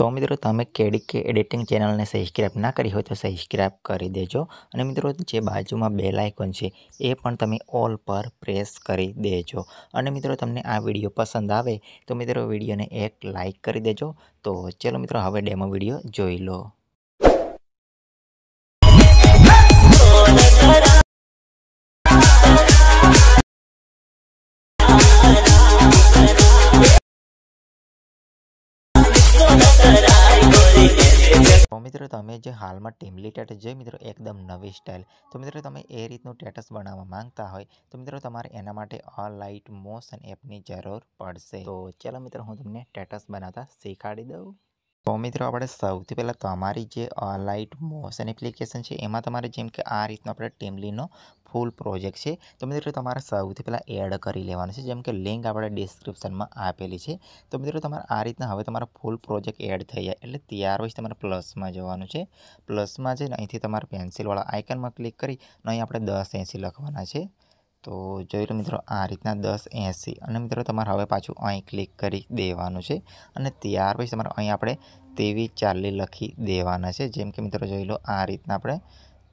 તો મિત્રો તમે કેડી કે એડિટિંગ ચેનલને સબસ્ક્રાઈબ ના કરી હોય તો સબસ્ક્રાઈબ કરી દેજો અને મિત્રો જે બાજુમાં બે લાઇકોન છે એ પણ તમે ઓલ પર પ્રેસ કરી દેજો અને મિત્રો તમને આ વિડીયો પસંદ આવે તો મિત્રો વિડીયોને એક લાઇક કરી દેજો તો ચલો મિત્રો હવે ડેમો વિડીયો જોઈ લો તો મિત્રો તમે જે હાલમાં ટીમલી ટેટ જે મિત્રો એકદમ નવી સ્ટાઇલ તો મિત્રો તમે એ રીતનું ટેટસ બનાવવા માંગતા હોય તો મિત્રો તમારે એના માટે ઓલ લાઇટ મોશન એપની જરૂર પડશે તો ચાલો મિત્રો હું તમને ટેટસ બનાવતા શીખવાડી દઉં તો મિત્રો આપણે સૌથી પહેલાં તમારી જે લાઇટ મોશન એપ્લિકેશન છે એમાં તમારે જેમ કે આ રીતનો આપણે ટીમલીનો ફૂલ પ્રોજેક્ટ છે તો મિત્રો તમારે સૌથી પહેલાં એડ કરી લેવાનું છે જેમ કે લિંક આપણે ડિસ્ક્રિપ્શનમાં આપેલી છે તો મિત્રો તમારે આ રીતના હવે તમારો ફૂલ પ્રોજેક્ટ એડ થઈ જાય એટલે ત્યાર પછી તમારે પ્લસમાં જવાનું છે પ્લસમાં જઈને અહીંથી તમારે પેન્સિલવાળા આઇકનમાં ક્લિક કરી અહીં આપણે દસ એંસી લખવાના છે તો જોઈ લો મિત્રો આ રીતના દસ એંસી અને મિત્રો તમારે હવે પાછું અહીં ક્લિક કરી દેવાનું છે અને ત્યાર પછી તમારે અહીં આપણે તેવી ચાલી લખી દેવાના છે જેમ કે મિત્રો જોઈ લો આ રીતના આપણે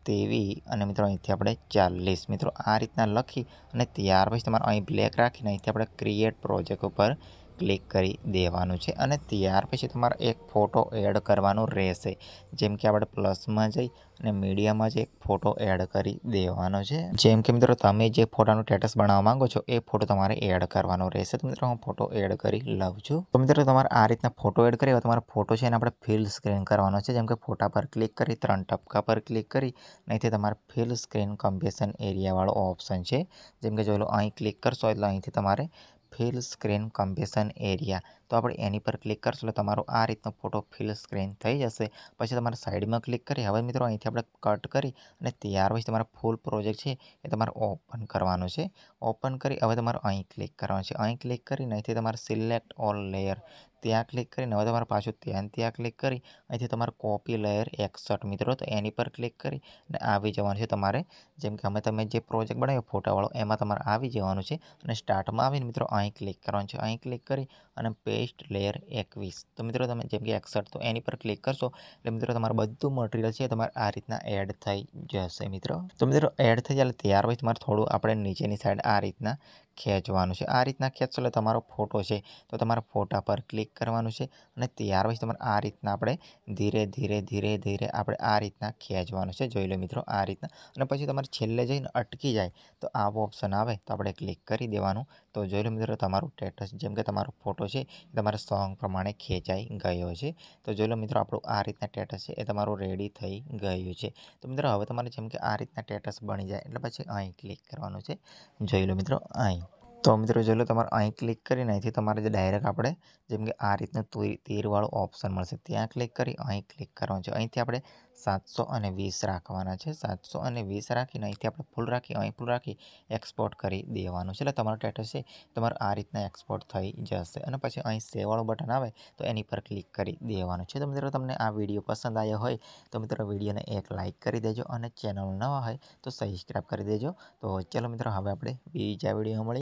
તેવી અને મિત્રો અહીંથી આપણે ચાલીસ મિત્રો આ રીતના લખી અને ત્યાર પછી તમારે અહીં બ્લેક રાખીને અહીંથી આપણે ક્રિએટ પ્રોજેક્ટ ઉપર ક્લિક કરી દેવાનું છે અને ત્યાર પછી તમારે એક ફોટો એડ કરવાનો રહેશે જેમ કે આપણે પ્લસમાં જઈ અને મીડિયામાં જ એક ફોટો એડ કરી દેવાનો છે જેમ કે મિત્રો તમે જે ફોટાનું સ્ટેટસ બનાવવા માંગો છો એ ફોટો તમારે એડ કરવાનો રહેશે તો મિત્રો હું ફોટો એડ કરી લઉં છું તો મિત્રો તમારે આ રીતના ફોટો એડ કરી તમારો ફોટો છે એને આપણે ફિલ સ્ક્રીન કરવાનો છે જેમ કે ફોટા પર ક્લિક કરી ત્રણ ટપકા પર ક્લિક કરી અહીંથી તમારે ફિલ સ્ક્રીન કમ્પેશન એરિયાવાળો ઓપ્શન છે જેમ કે જોઈ અહીં ક્લિક કરશો એટલે અહીંથી તમારે ફિલ સ્ક્રીન કમ્પ્રેશન એરિયા તો આપણે એની પર ક્લિક કરશું એટલે તમારો આ રીતનો ફોટો ફિલ સ્ક્રીન થઈ જશે પછી તમારે સાઈડમાં ક્લિક કરી હવે મિત્રો અહીંથી આપણે કટ કરી અને ત્યાર પછી તમારો ફૂલ પ્રોજેક્ટ છે એ તમારે ઓપન કરવાનો છે ઓપન કરી હવે તમારે અહીં ક્લિક કરવાનું છે અહીં ક્લિક કરીને અહીંથી તમારે સિલેક્ટ ઓલ લેયર ત્યાં ક્લિક કરીને હવે તમારે પાછું ત્યાં ત્યાં ક્લિક કરી અહીંથી તમારે કોપી લેયર એકસઠ મિત્રો તો એની પર ક્લિક કરી અને આવી જવાનું છે તમારે જેમ કે અમે તમે જે પ્રોજેક્ટ બનાવ્યો ફોટાવાળો એમાં તમારે આવી જવાનું છે અને સ્ટાર્ટમાં આવીને મિત્રો અહીં ક્લિક કરવાનું છે અહીં ક્લિક કરી અને પેજ ટેક્સ્ટ લેયર એકવીસ તો મિત્રો તમે જેમ કે એકસઠ તો એની પર ક્લિક કરશો એટલે મિત્રો તમારું બધું મટીરિયલ છે તમારે આ રીતના એડ થઈ જશે મિત્રો તો મિત્રો એડ થઈ જાય ત્યાર પછી તમારે થોડું આપણે નીચેની સાઈડ આ રીતના ખેંચવાનું છે આ રીતના ખેંચશો એટલે તમારો ફોટો છે તો તમારા ફોટા પર ક્લિક કરવાનું છે અને ત્યાર પછી તમારે આ રીતના આપણે ધીરે ધીરે ધીરે ધીરે આપણે આ રીતના ખેંચવાનું છે જોઈ લો મિત્રો આ રીતના અને પછી તમારે છેલ્લે જઈને અટકી જાય તો આવો ઓપ્શન આવે તો આપણે ક્લિક કરી દેવાનું તો જોઈ લો મિત્રો તમારું સ્ટેટસ જેમ કે તમારો ફોટો છે એ તમારા સોંગ પ્રમાણે ખેંચાઈ ગયો છે તો જોઈ લો મિત્રો આપણું આ રીતના સ્ટેટસ છે એ તમારું રેડી થઈ ગયું છે તો મિત્રો હવે તમારે જેમ કે આ રીતના સ્ટેટસ બની જાય એટલે પછી અહીં ક્લિક કરવાનું છે જોઈ લો મિત્રો અહીં તો મિત્રો જોઈ લો તમારે અહીં ક્લિક કરીને અહીંથી તમારે જે ડાયરેક્ટ આપણે જેમ કે આ રીતનું તીરવાળું ઓપ્શન મળશે ત્યાં ક્લિક કરી અહીં ક્લિક કરવાનું છે અહીંથી આપણે સાતસો અને વીસ રાખવાના છે સાતસો અને વીસ રાખીને અહીંથી આપણે ફૂલ રાખી અહીં ફૂલ રાખી એક્સપોર્ટ કરી દેવાનું છે એટલે તમારો ટેટસ છે તમારું આ રીતના એક્સપોર્ટ થઈ જશે અને પછી અહીં સેવાળું બટન આવે તો એની પર ક્લિક કરી દેવાનું છે તો મિત્રો તમને આ વિડીયો પસંદ આવ્યો હોય તો મિત્રો વિડીયોને એક લાઇક કરી દેજો અને ચેનલ નવા હોય તો સબસ્ક્રાઈબ કરી દેજો તો ચલો મિત્રો હવે આપણે બીજા વિડીયો મળી